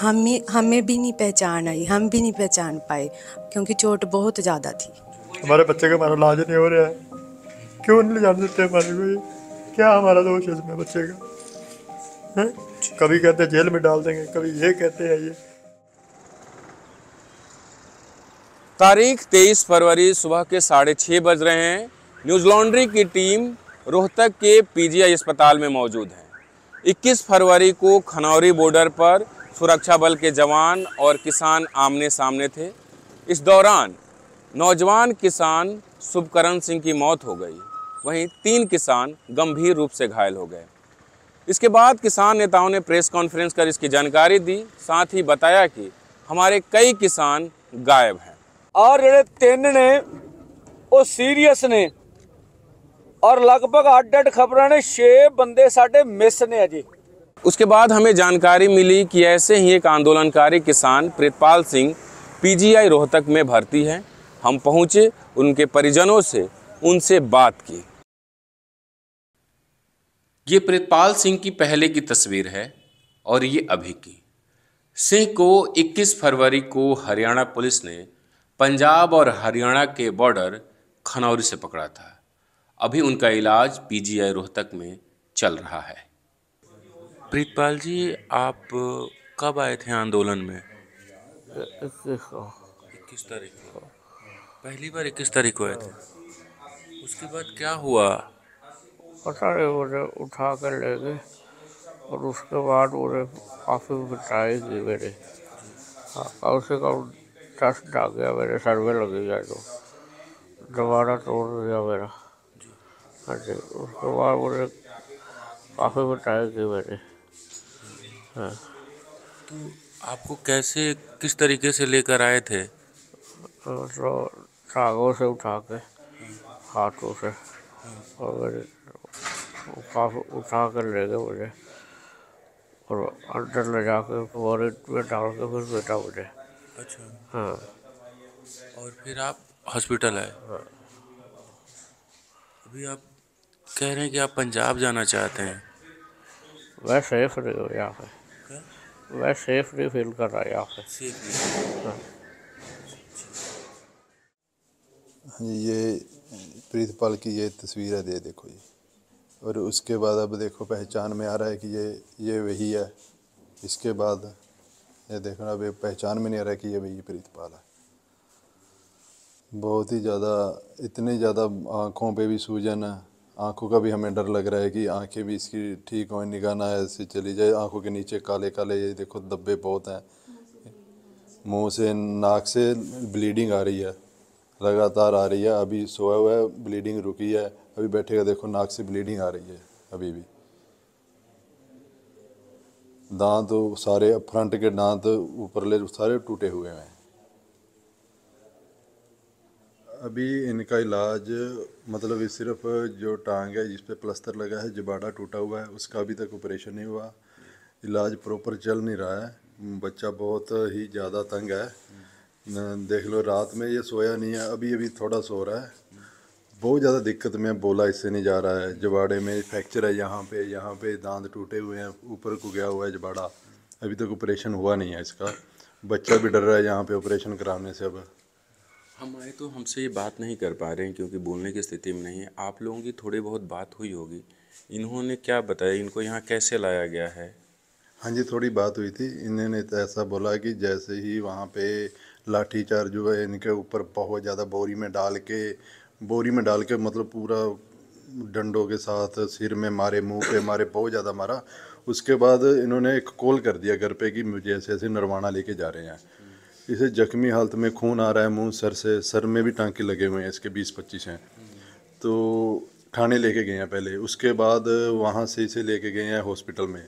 हमें हमें भी नहीं पहचान आई हम भी नहीं पहचान पाए क्योंकि चोट बहुत ज़्यादा थी हमारे बच्चे का हमारा इलाज नहीं हो रहा है क्यों नहीं जान देते हमारे को क्या हमारा दोष है इसमें बच्चे का है? कभी कहते जेल में डाल देंगे कभी ये कहते हैं ये तारीख 23 फरवरी सुबह के साढ़े छः बज रहे हैं न्यूज लॉन्ड्री की टीम रोहतक के पीजीआई अस्पताल में मौजूद है 21 फरवरी को खनौरी बॉर्डर पर सुरक्षा बल के जवान और किसान आमने सामने थे इस दौरान नौजवान किसान शुभकरण सिंह की मौत हो गई वहीं तीन किसान गंभीर रूप से घायल हो गए इसके बाद किसान नेताओं ने प्रेस कॉन्फ्रेंस कर इसकी जानकारी दी साथ ही बताया कि हमारे कई किसान गायब हैं और जड़े तीन ने वो सीरियस ने और लगभग अड्ड अड्ड खबर ने छे बंदे साढ़े मिस ने अजी उसके बाद हमें जानकारी मिली कि ऐसे ही एक आंदोलनकारी किसान प्रीतपाल सिंह पीजीआई रोहतक में भर्ती हैं हम पहुंचे उनके परिजनों से उनसे बात की ये प्रीतपाल सिंह की पहले की तस्वीर है और ये अभी की सिंह को 21 फरवरी को हरियाणा पुलिस ने पंजाब और हरियाणा के बॉर्डर खनौरी से पकड़ा था अभी उनका इलाज पीजीआई रोहतक में चल रहा है प्रीतपाल जी आप कब आए थे आंदोलन में इक्कीस तारीख को पहली बार इक्कीस तारीख को आए थे उसके बाद क्या हुआ पता नहीं मुझे उठा कर ले गए और उसके बाद मुझे काफ़ी पिटाई गई हाँ कम से कम दस डाल गया मेरे सर में लगी गया जो तो। दोबारा तोड़ दिया मेरा हाँ जी उसके बाद मुझे काफ़ी पिटाई गई मेरे हाँ। तो आपको कैसे किस तरीके से लेकर आए थे तो से उठा के हाथों से और काफ़ी उठा कर ले गए मुझे और अंदर ले जा कर वॉलेट में डाल के फिर बेटा मुझे अच्छा हाँ और फिर आप हॉस्पिटल आए हाँ। अभी आप कह रहे हैं कि आप पंजाब जाना चाहते हैं मैं सेफ नहीं हो यहाँ पर आपका सेफली फील कर रहा है यहाँ पे हाँ। हाँ ये प्रीतपाल की ये तस्वीर है दे देखो ये और उसके बाद अब देखो पहचान में आ रहा है कि ये ये वही है इसके बाद ये देखना अब पहचान में नहीं आ रहा है कि ये वही प्रीतपाल है बहुत ही ज़्यादा इतनी ज़्यादा आँखों पे भी सूजन है आंखों का भी हमें डर लग रहा है कि आंखें भी इसकी ठीक हों निगाह ना ऐसे चली जाए आंखों के नीचे काले काले ये देखो धब्बे बहुत हैं मुंह से नाक से ब्लीडिंग आ रही है लगातार आ रही है अभी सोया हुआ है ब्लीडिंग रुकी है अभी बैठेगा देखो नाक से ब्लीडिंग आ रही है अभी भी दांत सारे फ्रंट के दांत ऊपरले सारे टूटे हुए हैं अभी इनका इलाज मतलब सिर्फ जो टांग है जिस पे प्लस्तर लगा है जबाड़ा टूटा हुआ है उसका अभी तक ऑपरेशन नहीं हुआ इलाज प्रॉपर चल नहीं रहा है बच्चा बहुत ही ज़्यादा तंग है देख लो रात में ये सोया नहीं है अभी अभी थोड़ा सो रहा है बहुत ज़्यादा दिक्कत में बोला इससे नहीं जा रहा है जबाड़े में फ्रैक्चर है यहाँ पे यहाँ पे दांत टूटे हुए हैं ऊपर को गया हुआ है जबाड़ा अभी तक ऑपरेशन हुआ नहीं है इसका बच्चा भी डर रहा है यहाँ पे ऑपरेशन कराने से अब हम आए तो हमसे ये बात नहीं कर पा रहे हैं क्योंकि बोलने की स्थिति में नहीं है आप लोगों की थोड़ी बहुत बात हुई होगी इन्होंने क्या बताया इनको यहाँ कैसे लाया गया है हाँ जी थोड़ी बात हुई थी इन्होंने तो ऐसा बोला कि जैसे ही वहाँ पे जो हुआ इनके ऊपर बहुत ज़्यादा बोरी में डाल के बोरी में डाल के मतलब पूरा डंडों के साथ सिर में मारे मुंह पे मारे बहुत ज़्यादा मारा उसके बाद इन्होंने एक कॉल कर दिया घर पे कि मुझे ऐसे ऐसे नरवाना लेके जा रहे हैं इसे जख्मी हालत में खून आ रहा है मुंह सर से सर में भी टांके लगे हुए हैं इसके बीस पच्चीस हैं तो थाने लेके गए हैं पहले उसके बाद वहाँ से इसे लेके गए हैं हॉस्पिटल में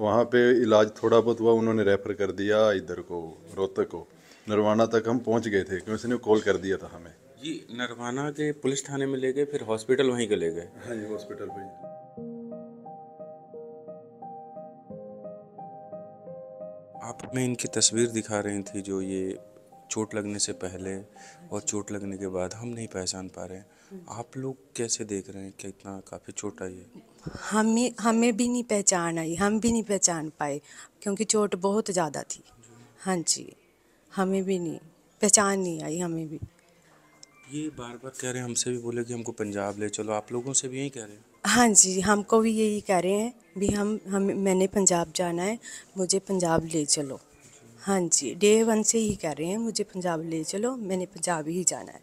वहाँ पे इलाज थोड़ा बहुत हुआ उन्होंने रेफ़र कर दिया इधर को रोहतक को नरवाना तक हम पहुँच गए थे क्योंकि उसने कॉल कर दिया था हमें जी नरवाना के पुलिस थाने में ले गए फिर हॉस्पिटल वहीं के ले गए हाँ जी हॉस्पिटल पर आप हमें इनकी तस्वीर दिखा रही थी जो ये चोट लगने से पहले और चोट लगने के बाद हम नहीं पहचान पा रहे आप लोग कैसे देख रहे हैं कि इतना काफ़ी चोट आई है हमें हमें भी नहीं पहचान आई हम भी नहीं पहचान पाए क्योंकि चोट बहुत ज़्यादा थी हाँ जी हमें भी नहीं पहचान नहीं आई हमें भी ये बार बार कह रहे हैं हमसे भी बोले कि हमको पंजाब ले चलो आप लोगों से भी यही कह रहे हैं हाँ जी हमको भी यही कह रहे हैं भी हम हम मैंने पंजाब जाना है मुझे पंजाब ले चलो हाँ जी डे वन से ही कह रहे हैं मुझे पंजाब ले चलो मैंने पंजाब ही जाना है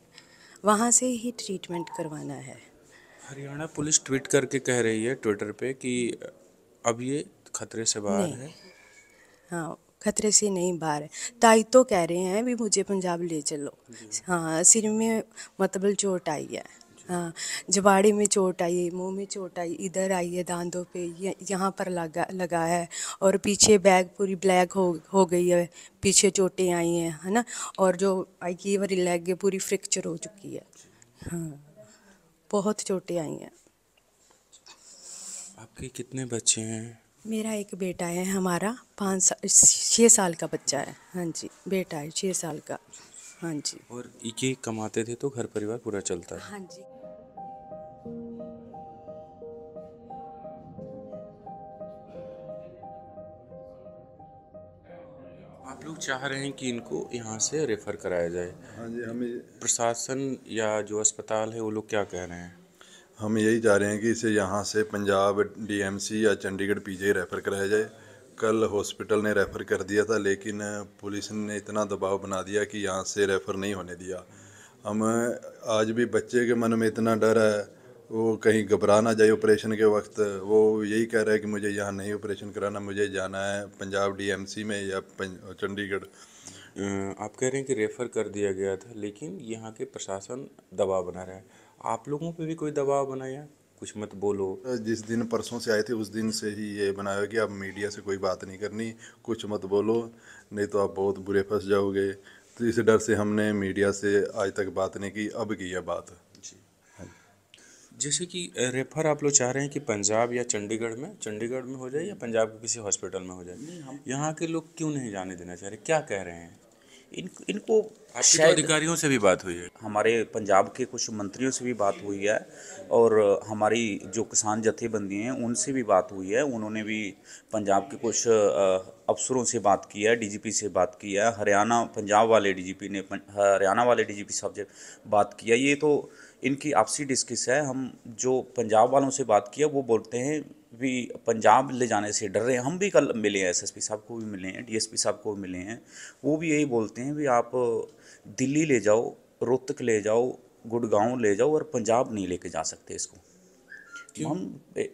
वहाँ से ही ट्रीटमेंट करवाना है हरियाणा पुलिस ट्वीट करके कह रही है ट्विटर पे कि अब ये खतरे से बाहर है हाँ खतरे से नहीं बाहर है ताई तो कह रहे हैं भी मुझे पंजाब ले चलो हाँ सिर में मतबल चोट आई है हाँ जबाड़े में चोट आई है मुँह में चोट आई इधर आई है दांतों पे यहाँ पर लगा लगा है और पीछे बैग पूरी ब्लैक हो हो गई है पीछे चोटें आई हैं है ना और जो आई की वाली लेग है पूरी फ्रैक्चर हो चुकी है हाँ बहुत चोटें आई हैं आपके कितने बच्चे हैं मेरा एक बेटा है हमारा पाँच साल छः साल का बच्चा है हाँ जी बेटा है छः साल का हाँ जी और ये कमाते थे तो घर परिवार पूरा चलता है हाँ जी आप लोग चाह रहे हैं कि इनको यहाँ से रेफ़र कराया जाए हाँ जी हमें प्रशासन या जो अस्पताल है वो लोग क्या कह रहे हैं हम यही चाह रहे हैं कि इसे यहाँ से पंजाब डीएमसी या चंडीगढ़ पीजे रेफ़र कराया जाए कल हॉस्पिटल ने रेफ़र कर दिया था लेकिन पुलिस ने इतना दबाव बना दिया कि यहाँ से रेफ़र नहीं होने दिया हम आज भी बच्चे के मन में इतना डर है वो कहीं घबरा ना जाए ऑपरेशन के वक्त वो यही कह रहा है कि मुझे यहाँ नहीं ऑपरेशन कराना मुझे जाना है पंजाब डीएमसी में या चंडीगढ़ आप कह रहे हैं कि रेफ़र कर दिया गया था लेकिन यहाँ के प्रशासन दबाव बना रहा है आप लोगों पे भी कोई दबाव बनाया कुछ मत बोलो जिस दिन परसों से आए थे उस दिन से ही ये बनाया कि आप मीडिया से कोई बात नहीं करनी कुछ मत बोलो नहीं तो आप बहुत बुरे फंस जाओगे तो इस डर से हमने मीडिया से आज तक बात नहीं की अब की है बात जैसे कि रेफर आप लोग चाह रहे हैं कि पंजाब या चंडीगढ़ में चंडीगढ़ में हो जाए या पंजाब के किसी हॉस्पिटल में हो जाए यहाँ के लोग क्यों नहीं जाने देना चाह रहे क्या कह रहे हैं इन इनको अच्छा तो अधिकारियों से भी बात हुई है हमारे पंजाब के कुछ मंत्रियों से भी बात हुई है और हमारी जो किसान जथेबंदी हैं उनसे भी बात हुई है उन्होंने भी पंजाब के कुछ अफसरों से बात की है डीजीपी से बात की है हरियाणा पंजाब वाले डीजीपी ने हरियाणा वाले डीजीपी साहब से बात किया ये तो इनकी आपसी डिस्किस है हम जो पंजाब वालों से बात किया वो बोलते हैं भी पंजाब ले जाने से डर रहे हैं हम भी कल मिले हैं एसएसपी साहब को भी मिले हैं डीएसपी साहब को भी मिले हैं वो भी यही बोलते हैं भी आप दिल्ली ले जाओ रोहतक ले जाओ गुड़गांव ले जाओ और पंजाब नहीं लेके जा सकते इसको हम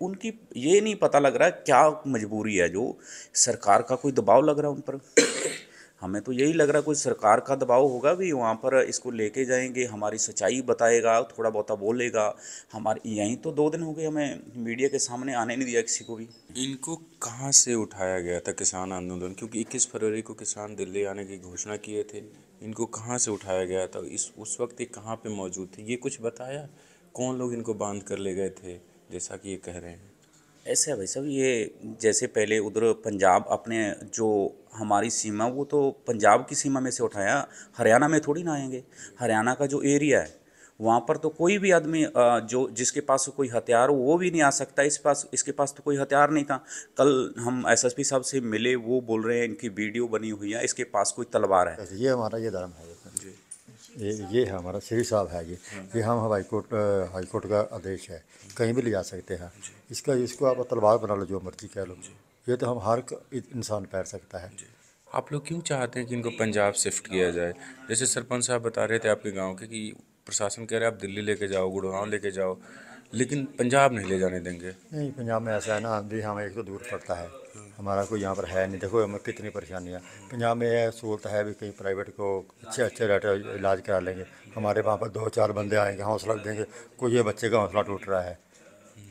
उनकी ये नहीं पता लग रहा है क्या मजबूरी है जो सरकार का कोई दबाव लग रहा है उन पर हमें तो यही लग रहा कोई सरकार का दबाव होगा भी वहाँ पर इसको लेके जाएंगे हमारी सच्चाई बताएगा थोड़ा बहुत बोलेगा हमारे यहीं तो दो दिन हो गए हमें मीडिया के सामने आने नहीं दिया किसी को भी इनको कहाँ से उठाया गया था किसान आंदोलन क्योंकि 21 फरवरी को किसान दिल्ली आने की घोषणा किए थे इनको कहाँ से उठाया गया था इस उस वक्त ये कहाँ पर मौजूद थे ये कुछ बताया कौन लोग इनको बांध कर ले गए थे जैसा कि ये कह रहे हैं ऐसा है भाई साहब ये जैसे पहले उधर पंजाब अपने जो हमारी सीमा वो तो पंजाब की सीमा में से उठाया हरियाणा में थोड़ी ना आएंगे हरियाणा का जो एरिया है वहाँ पर तो कोई भी आदमी जो जिसके पास कोई हथियार हो वो भी नहीं आ सकता इस पास इसके पास तो कोई हथियार नहीं था कल हम एसएसपी साहब से मिले वो बोल रहे हैं इनकी वीडियो बनी हुई है इसके पास कोई तलवार है ये हमारा ये धर्म है जी ये ये है हमारा श्री साहब है ये हाँ। ये हम हाई कोर्ट हाई कोर्ट का आदेश है कहीं भी ले जा सकते हैं इसका इसको आप तलवार बना लो जो मर्जी कह लो ये तो हम हर इंसान पैर सकता है आप लोग क्यों चाहते हैं कि इनको पंजाब शिफ्ट किया जाए जैसे सरपंच साहब बता रहे थे आपके गांव के कि प्रशासन कह रहे हैं आप दिल्ली लेके जाओ गुड़गांव लेके जाओ लेकिन पंजाब नहीं ले जाने देंगे नहीं पंजाब में ऐसा है ना जी हमें एक तो दूर पड़ता है हमारा कोई यहाँ पर है नहीं देखो हमें कितनी परेशानियाँ पंजाब में यह सहूलत है भी कहीं प्राइवेट को अच्छे अच्छे रेट इलाज करा लेंगे हमारे वहाँ पर दो चार बंदे आएंगे हौसला देंगे कोई ये बच्चे का हौसला टूट रहा है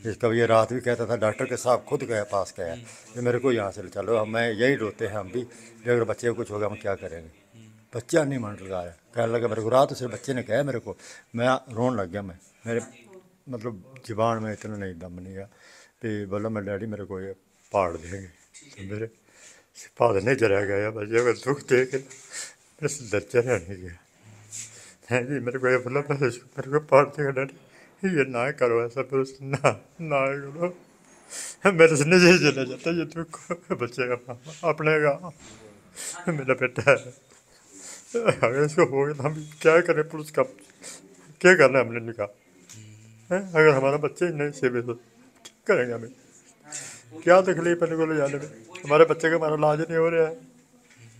जिसका ये रात भी कहता था डॉक्टर के साहब खुद गए पास गया ये मेरे को यहाँ से चलो हम मैं यही रोते हैं हम भी अगर बच्चे को कुछ होगा हम क्या करेंगे बच्चा नहीं मन लगा रहा कहने लगा मेरे को रात उसे बच्चे ने कहा मेरे को मैं रोन लग गया मैं मेरे मतलब जबान में इतना नहीं दम नहीं है तो बोला मैं डैडी मेरे को ये देंगे तो मेरे नहीं चला गया बस को दुख दे के मेरे से दर्जा नहीं गया है जी मेरे को ये बोला मेरे को फाड़ देगा डैडी ये ना करो ऐसा फिर ना ना करो मेरे से नहीं चला जाता ये दुख बच्चे का मामा अपने का मेरा बेटा है अगर इसको हो गया तो हम क्या करें पुलिस का क्या करना है हमने निकाह है अगर हमारा बच्चे नहीं सेवे तो करेंगे हमें क्या तकलीफ है इनको ले जाने में हमारे बच्चे का हमारा इलाज नहीं हो रहा है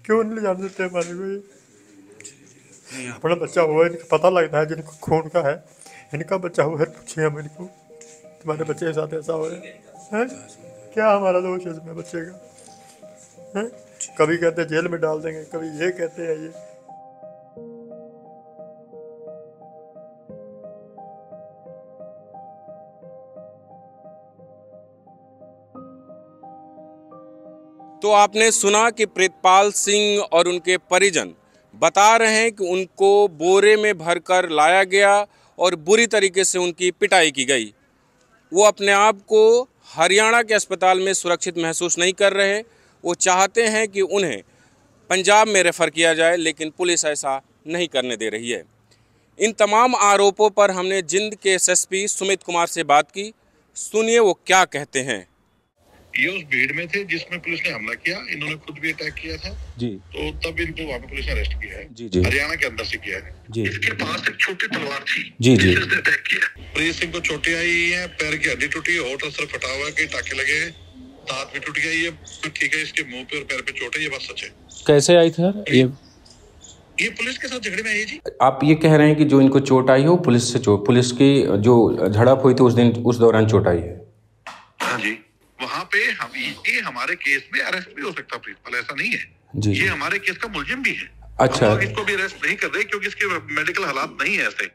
क्यों नहीं ले जाने देते हमारे को ये अपना बच्चा हुआ इनको पता लगता है जिनको खून का है इनका बच्चा हुआ है पूछिए हम इनको तुम्हारे बच्चे के साथ ऐसा हो रहा है क्या हमारा दोष है इसमें बच्चे का है कभी कहते हैं जेल में डाल देंगे कभी ये कहते हैं ये तो आपने सुना कि प्रीतपाल सिंह और उनके परिजन बता रहे हैं कि उनको बोरे में भरकर लाया गया और बुरी तरीके से उनकी पिटाई की गई वो अपने आप को हरियाणा के अस्पताल में सुरक्षित महसूस नहीं कर रहे वो चाहते हैं कि उन्हें पंजाब में रेफ़र किया जाए लेकिन पुलिस ऐसा नहीं करने दे रही है इन तमाम आरोपों पर हमने जिंद के एसएसपी सुमित कुमार से बात की सुनिए वो क्या कहते हैं किया उस भीड़ में थे जिसमें पुलिस ने हमला किया इन्होंने खुद भी अटैक किया था जी तो तब इनको वहाँ पे पुलिस ने अरेस्ट किया है जी जी हरियाणा के अंदर से किया है जी इसके पास एक छोटी तलवार थी जी जी अटैक किया प्रिय सिंह को चोटी आई है पैर की हड्डी टूटी है सर फटा हुआ कई टाके लगे हैं दांत भी टूट गया ये तो ठीक है इसके मुंह पे और पैर पे चोट है ये बात सच है कैसे आई सर ये ये पुलिस के साथ झगड़े में आई जी आप ये कह रहे हैं कि जो इनको चोट आई हो पुलिस से चोट पुलिस की जो झड़प हुई थी उस दिन उस दौरान चोट आई है हाँ जी वहां पे हम ये हमारे केस में अरेस्ट भी हो सकता प्रिंसिपल ऐसा नहीं है ये हमारे केस का मुलजिम भी है अच्छा हम इसको भी अरेस्ट नहीं कर रहे क्योंकि इसके मेडिकल हालात नहीं है ऐसे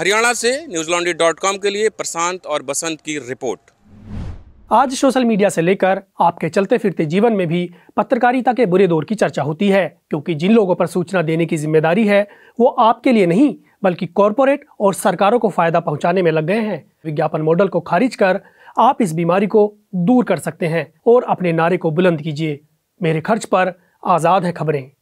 हरियाणा से न्यूज लॉन्ड्री डॉट कॉम के लिए प्रशांत और बसंत की रिपोर्ट आज सोशल मीडिया से लेकर आपके चलते फिरते जीवन में भी पत्रकारिता के बुरे दौर की चर्चा होती है क्योंकि जिन लोगों पर सूचना देने की जिम्मेदारी है वो आपके लिए नहीं बल्कि कॉरपोरेट और सरकारों को फायदा पहुंचाने में लग गए हैं विज्ञापन मॉडल को खारिज कर आप इस बीमारी को दूर कर सकते हैं और अपने नारे को बुलंद कीजिए मेरे खर्च पर आज़ाद है खबरें